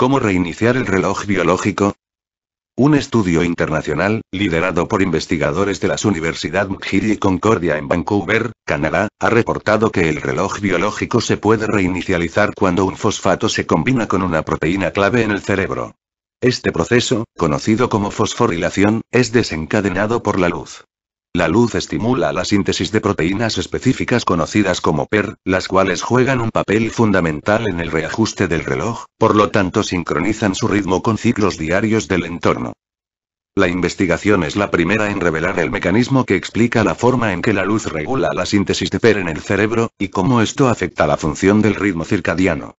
¿Cómo reiniciar el reloj biológico? Un estudio internacional, liderado por investigadores de las Universidad McGill y Concordia en Vancouver, Canadá, ha reportado que el reloj biológico se puede reinicializar cuando un fosfato se combina con una proteína clave en el cerebro. Este proceso, conocido como fosforilación, es desencadenado por la luz. La luz estimula la síntesis de proteínas específicas conocidas como PER, las cuales juegan un papel fundamental en el reajuste del reloj, por lo tanto sincronizan su ritmo con ciclos diarios del entorno. La investigación es la primera en revelar el mecanismo que explica la forma en que la luz regula la síntesis de PER en el cerebro, y cómo esto afecta la función del ritmo circadiano.